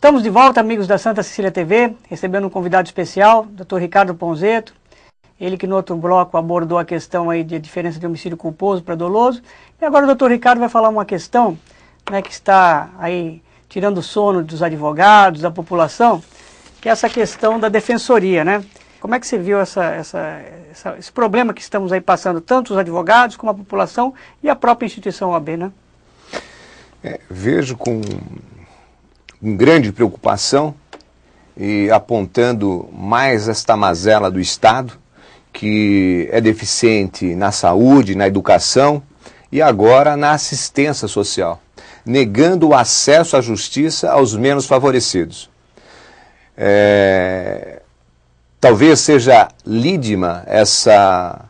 Estamos de volta, amigos da Santa Cecília TV, recebendo um convidado especial, Dr. Ricardo Ponzeto. Ele que no outro bloco abordou a questão aí de diferença de homicídio culposo para doloso. E agora o doutor Ricardo vai falar uma questão né, que está aí tirando o sono dos advogados, da população, que é essa questão da defensoria, né? Como é que você viu essa, essa, essa, esse problema que estamos aí passando, tanto os advogados como a população e a própria instituição OAB, né? É, vejo com com grande preocupação e apontando mais esta mazela do Estado, que é deficiente na saúde, na educação e agora na assistência social, negando o acesso à justiça aos menos favorecidos. É... Talvez seja lídima essa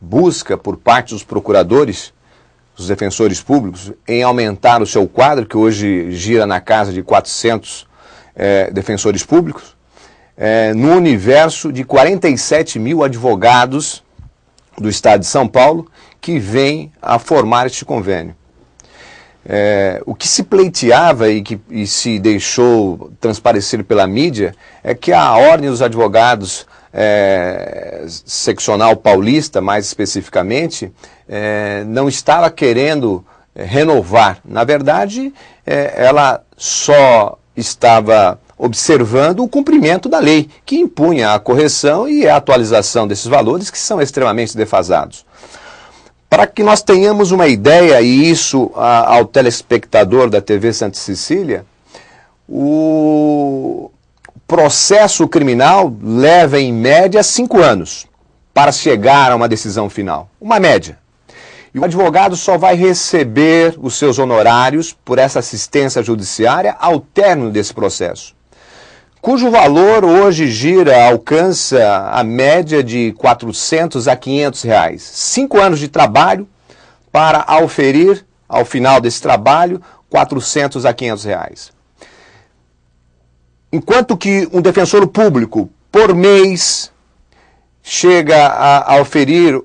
busca por parte dos procuradores os defensores públicos em aumentar o seu quadro, que hoje gira na casa de 400 é, eh, defensores públicos, é, no universo de 47 mil advogados do Estado de São Paulo que vêm a formar este convênio. É, o que se pleiteava e que e se deixou transparecer pela mídia é que a ordem dos advogados é, seccional paulista, mais especificamente, é, não estava querendo é, renovar. Na verdade, é, ela só estava observando o cumprimento da lei, que impunha a correção e a atualização desses valores que são extremamente defasados. Para que nós tenhamos uma ideia, e isso a, ao telespectador da TV Santa Cecília, o, processo criminal leva em média cinco anos para chegar a uma decisão final. Uma média. E o advogado só vai receber os seus honorários por essa assistência judiciária ao término desse processo, cujo valor hoje gira, alcança a média de 400 a 500 reais. Cinco anos de trabalho para auferir, ao final desse trabalho, 400 a 500 reais enquanto que um defensor público, por mês, chega a, a oferir,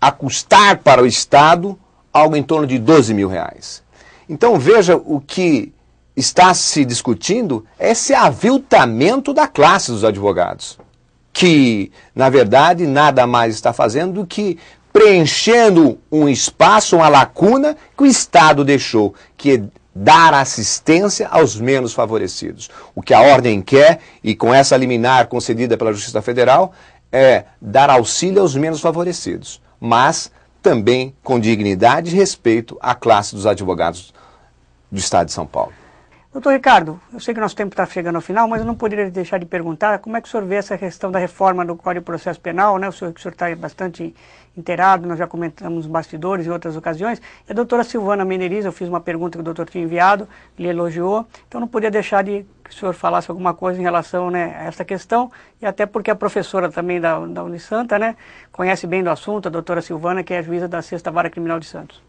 a custar para o Estado algo em torno de 12 mil reais. Então veja o que está se discutindo é esse aviltamento da classe dos advogados, que, na verdade, nada mais está fazendo do que preenchendo um espaço, uma lacuna que o Estado deixou, que dar assistência aos menos favorecidos. O que a ordem quer, e com essa liminar concedida pela Justiça Federal, é dar auxílio aos menos favorecidos, mas também com dignidade e respeito à classe dos advogados do Estado de São Paulo. Doutor Ricardo, eu sei que nosso tempo está chegando ao final, mas eu não poderia deixar de perguntar como é que o senhor vê essa questão da reforma do Código de Processo Penal, né? O senhor está bastante inteirado, nós já comentamos bastidores em outras ocasiões. E a doutora Silvana Meneriz, eu fiz uma pergunta que o doutor tinha enviado, ele elogiou, então não podia deixar de que o senhor falasse alguma coisa em relação né, a essa questão, e até porque a professora também da, da Unisanta, né, conhece bem do assunto, a doutora Silvana, que é juíza da Sexta Vara Criminal de Santos.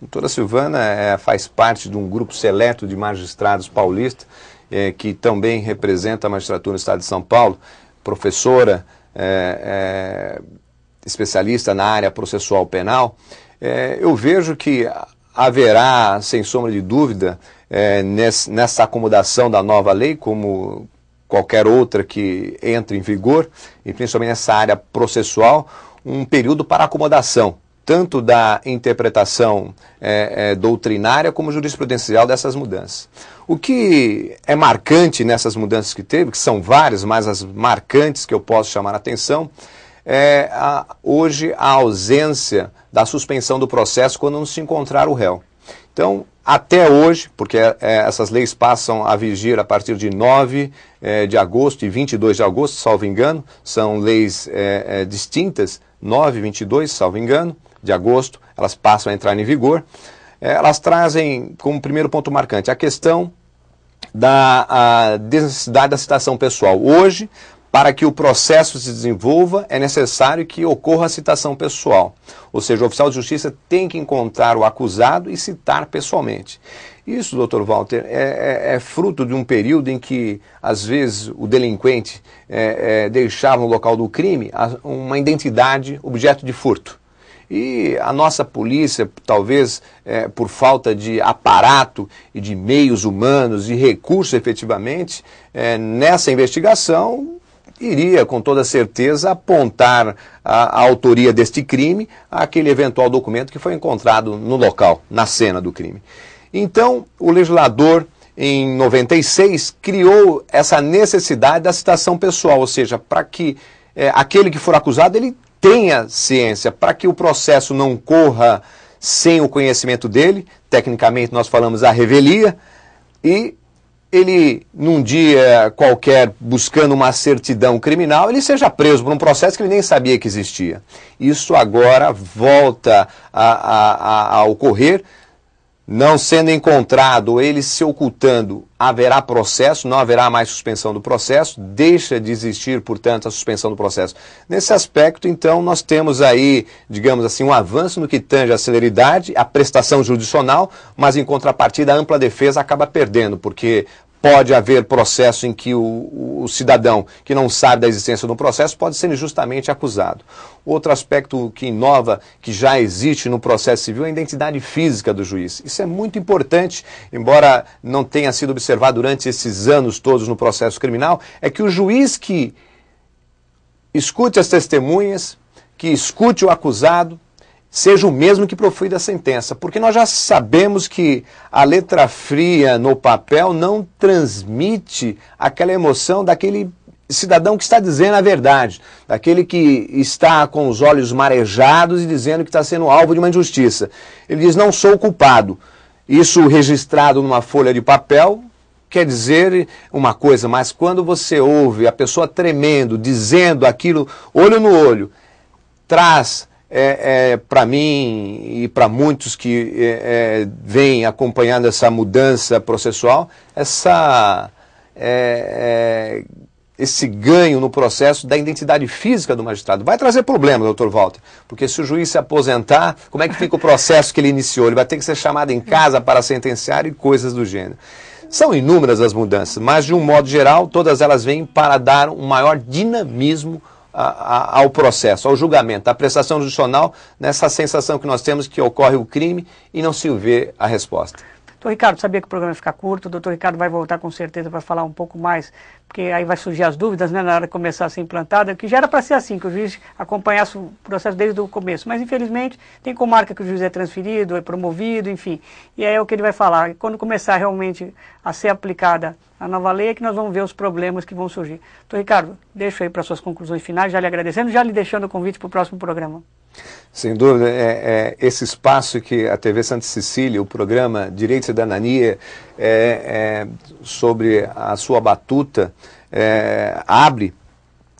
Doutora Silvana é, faz parte de um grupo seleto de magistrados paulistas, é, que também representa a magistratura do Estado de São Paulo, professora, é, é especialista na área processual penal. É, eu vejo que haverá, sem sombra de dúvida, é, nesse, nessa acomodação da nova lei, como qualquer outra que entre em vigor, e principalmente nessa área processual, um período para acomodação tanto da interpretação é, é, doutrinária como jurisprudencial dessas mudanças. O que é marcante nessas mudanças que teve, que são várias, mas as marcantes que eu posso chamar a atenção, é a, hoje a ausência da suspensão do processo quando não se encontrar o réu. Então, até hoje, porque é, essas leis passam a vigir a partir de 9 é, de agosto e 22 de agosto, salvo engano, são leis é, é, distintas, 9 e 22, salvo engano, de agosto, elas passam a entrar em vigor. É, elas trazem como primeiro ponto marcante a questão da necessidade da citação pessoal. Hoje, para que o processo se desenvolva, é necessário que ocorra a citação pessoal. Ou seja, o oficial de justiça tem que encontrar o acusado e citar pessoalmente. Isso, doutor Walter, é, é, é fruto de um período em que, às vezes, o delinquente é, é deixava no local do crime uma identidade objeto de furto. E a nossa polícia, talvez é, por falta de aparato e de meios humanos e recursos efetivamente, é, nessa investigação iria com toda certeza apontar a, a, autoria deste crime àquele eventual documento que foi encontrado no local, na cena do crime. Então, o legislador, em 96, criou essa necessidade da citação pessoal, ou seja, para que é, aquele que for acusado ele tenha ciência, para que o processo não corra sem o conhecimento dele, tecnicamente nós falamos a revelia, e ele, num dia qualquer, buscando uma certidão criminal, ele seja preso por um processo que ele nem sabia que existia. Isso agora volta a, a, a, a ocorrer não sendo encontrado ele se ocultando, haverá processo, não haverá mais suspensão do processo, deixa de existir, portanto, a suspensão do processo. Nesse aspecto, então, nós temos aí, digamos assim, um avanço no que tange a celeridade, a prestação judicional, mas em contrapartida, a ampla defesa acaba perdendo, porque pode haver processo em que o, o, cidadão que não sabe da existência do processo pode ser injustamente acusado. Outro aspecto que inova, que já existe no processo civil, é a identidade física do juiz. Isso é muito importante, embora não tenha sido observado durante esses anos todos no processo criminal, é que o juiz que escute as testemunhas, que escute o acusado, seja o mesmo que profui da sentença, porque nós já sabemos que a letra fria no papel não transmite aquela emoção daquele cidadão que está dizendo a verdade, daquele que está com os olhos marejados e dizendo que está sendo alvo de uma injustiça. Ele diz: Não sou culpado. Isso registrado numa folha de papel quer dizer uma coisa, mas quando você ouve a pessoa tremendo, dizendo aquilo olho no olho, traz é, é para mim e para muitos que é, é, vêm acompanhando essa mudança processual, essa, é, é, esse ganho no processo da identidade física do magistrado. Vai trazer problema, doutor Walter, porque se o juiz se aposentar, como é que fica o processo que ele iniciou? Ele vai ter que ser chamado em casa para sentenciar e coisas do gênero. São inúmeras as mudanças, mas de um modo geral, todas elas vêm para dar um maior dinamismo a, a, ao processo, ao julgamento, à prestação judicial, nessa sensação que nós temos que ocorre o crime e não se vê a resposta. Doutor Ricardo, sabia que o programa ia ficar curto, o doutor Ricardo vai voltar com certeza para falar um pouco mais, porque aí vai surgir as dúvidas né, na hora de começar a ser implantada, que já era para ser assim, que o juiz acompanhasse o processo desde o começo. Mas, infelizmente, tem comarca que o juiz é transferido, é promovido, enfim. E aí é o que ele vai falar. E quando começar realmente a ser aplicada a nova lei, é que nós vamos ver os problemas que vão surgir. Doutor Ricardo, deixo aí para suas conclusões finais, já lhe agradecendo, já lhe deixando o convite para o próximo programa. Sem dúvida, é, é, esse espaço que a TV Santa Cecília, o programa Direito e Cidadania, é, é sobre a sua batuta, é, abre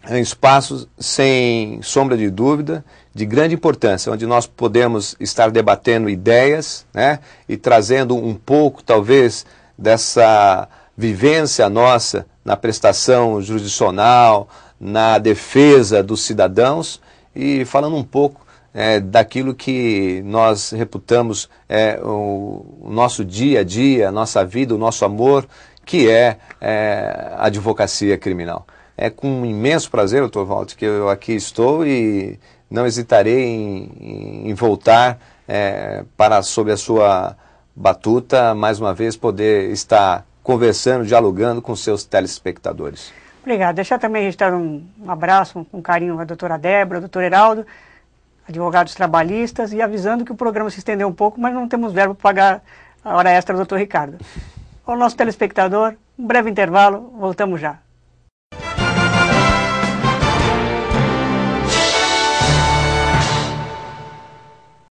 é, um espaço, sem sombra de dúvida, de grande importância, onde nós podemos estar debatendo ideias né, e trazendo um pouco, talvez, dessa vivência nossa na prestação jurisdicional, na defesa dos cidadãos e falando um pouco é, daquilo que nós reputamos é, o, o, nosso dia a dia, a nossa vida, o nosso amor, que é, é a advocacia criminal. É com imenso prazer, doutor Walter, que eu aqui estou e não hesitarei em, em voltar é, para, sob a sua batuta, mais uma vez poder estar conversando, dialogando com seus telespectadores. Obrigada. Deixar também registrar um, um abraço, um, carinho à doutora Débora, ao doutor Heraldo, advogados trabalhistas, e avisando que o programa se estendeu um pouco, mas não temos verbo para pagar a hora extra do doutor Ricardo. Ao nosso telespectador, um breve intervalo, voltamos já.